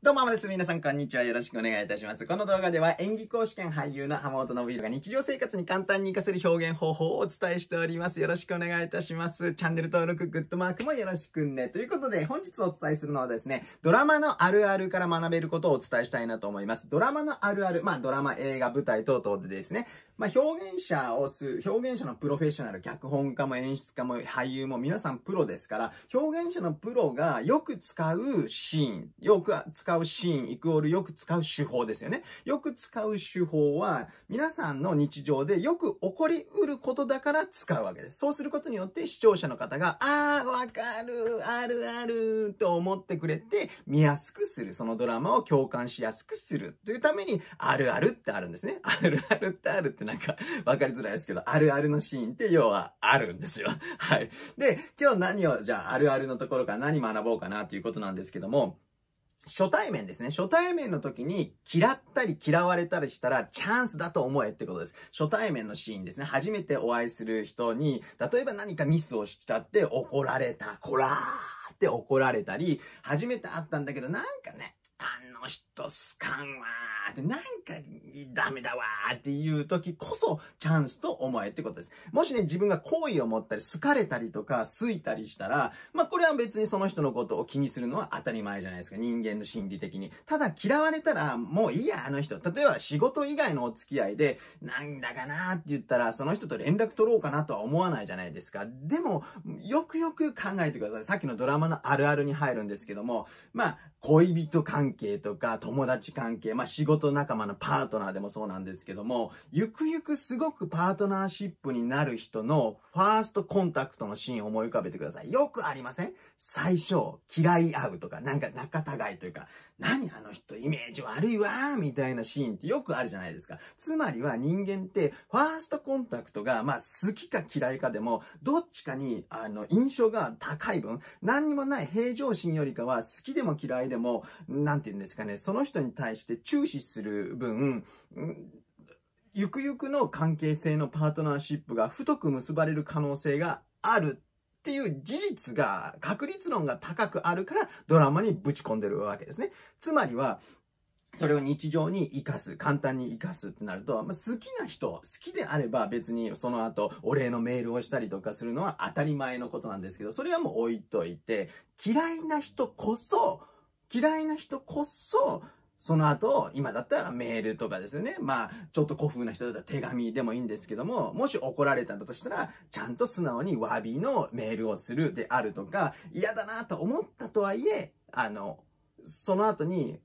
どうも、マまです。皆さん、こんにちは。よろしくお願いいたします。この動画では、演技講師兼俳優の浜本信弘が日常生活に簡単に活かせる表現方法をお伝えしております。よろしくお願いいたします。チャンネル登録、グッドマークもよろしくね。ということで、本日お伝えするのはですね、ドラマのあるあるから学べることをお伝えしたいなと思います。ドラマのあるある、まあ、ドラマ、映画、舞台等々でですね、まあ、表現者をす、表現者のプロフェッショナル、脚本家も演出家も俳優も皆さんプロですから、表現者のプロがよく使うシーン、よく使う使うシーン、イクオールよく使う手法ですよね。よく使う手法は、皆さんの日常でよく起こりうることだから使うわけです。そうすることによって視聴者の方が、あー、わかる、あるある、と思ってくれて、見やすくする。そのドラマを共感しやすくする。というために、あるあるってあるんですね。あるあるってあるってなんか、わかりづらいですけど、あるあるのシーンって要はあるんですよ。はい。で、今日何を、じゃあ、あるあるのところから何学ぼうかなということなんですけども、初対面ですね。初対面の時に嫌ったり嫌われたりしたらチャンスだと思えってことです。初対面のシーンですね。初めてお会いする人に、例えば何かミスをしちゃって怒られた。こらーって怒られたり、初めて会ったんだけどなんかね、あんの人かんわーって、なんかダメだわーっていう時こそチャンスと思えってことです。もしね、自分が好意を持ったり、好かれたりとか、好いたりしたら、まあこれは別にその人のことを気にするのは当たり前じゃないですか。人間の心理的に。ただ嫌われたら、もういいや、あの人。例えば仕事以外のお付き合いで、なんだかなーって言ったら、その人と連絡取ろうかなとは思わないじゃないですか。でも、よくよく考えてください。さっきのドラマのあるあるに入るんですけども、まあ、恋人関係ととか、友達関係、まあ、仕事仲間のパートナーでもそうなんですけども、ゆくゆくすごくパートナーシップになる人のファーストコンタクトのシーンを思い浮かべてください。よくありません最初、嫌い合うとか、なんか仲違いというか、何あの人イメージ悪いわみたいなシーンってよくあるじゃないですか。つまりは人間って、ファーストコンタクトが、まあ、好きか嫌いかでも、どっちかに、あの、印象が高い分、何にもない平常心よりかは、好きでも嫌いでも、なんて言うんですかかね、その人に対して注視する分、ゆくゆくの関係性のパートナーシップが太く結ばれる可能性があるっていう事実が、確率論が高くあるからドラマにぶち込んでるわけですね。つまりは、それを日常に活かす、簡単に活かすってなると、まあ、好きな人、好きであれば別にその後お礼のメールをしたりとかするのは当たり前のことなんですけど、それはもう置いといて、嫌いな人こそ、嫌いな人こそ、その後、今だったらメールとかですよね。まあ、ちょっと古風な人だったら手紙でもいいんですけども、もし怒られたんだとしたら、ちゃんと素直に詫びのメールをするであるとか、嫌だなと思ったとはいえ、あの、その後に、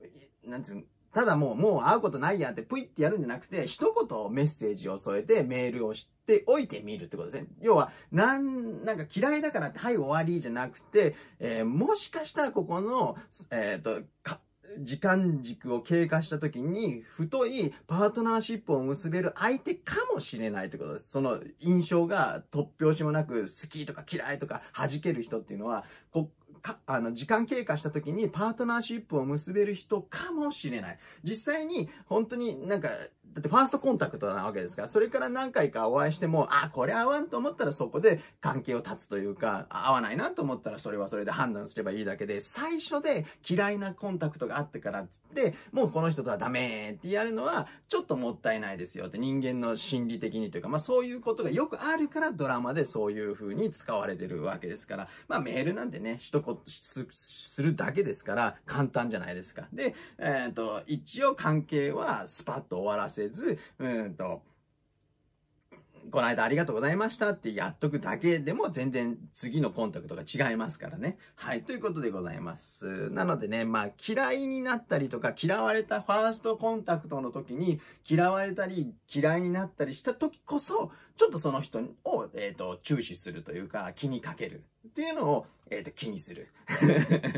なんていうただもう、もう会うことないやって、ぷいってやるんじゃなくて、一言メッセージを添えてメールをしておいてみるってことですね。要は、なん、なんか嫌いだからって、はい、終わりじゃなくて、えー、もしかしたらここの、えっ、ー、と、時間軸を経過した時に、太いパートナーシップを結べる相手かもしれないってことです。その印象が突拍子もなく、好きとか嫌いとか弾ける人っていうのは、こか、あの、時間経過した時にパートナーシップを結べる人かもしれない。実際に、本当になんか、だってファーストコンタクトなわけですから、それから何回かお会いしても、あ、これ合わんと思ったらそこで関係を断つというか、合わないなと思ったらそれはそれで判断すればいいだけで、最初で嫌いなコンタクトがあってからっつって、もうこの人とはダメってやるのは、ちょっともったいないですよって人間の心理的にというか、まあそういうことがよくあるからドラマでそういう風に使われてるわけですから、まあメールなんてね、一言すするだけですから、簡単じゃないですか。で、えっ、ー、と、一応関係はスパッと終わらせせず、うんと、この間ありがとうございましたってやっとくだけでも全然次のコンタクトが違いますからね。はい、ということでございます。なのでね、まあ嫌いになったりとか嫌われたファーストコンタクトの時に嫌われたり嫌いになったりした時こそ、ちょっとその人を、えっ、ー、と、注視するというか気にかけるっていうのを、えっ、ー、と、気にする。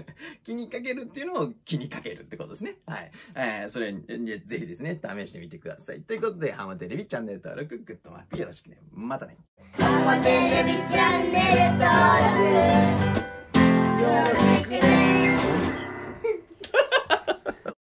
気にかけるっていうのを気にかけるってことですね。はい。えー、それ、ぜひですね、試してみてください。ということで、ハマテレビチャンネル登録、グッドマークよろしくしくね。またね。テレビチャンネル登録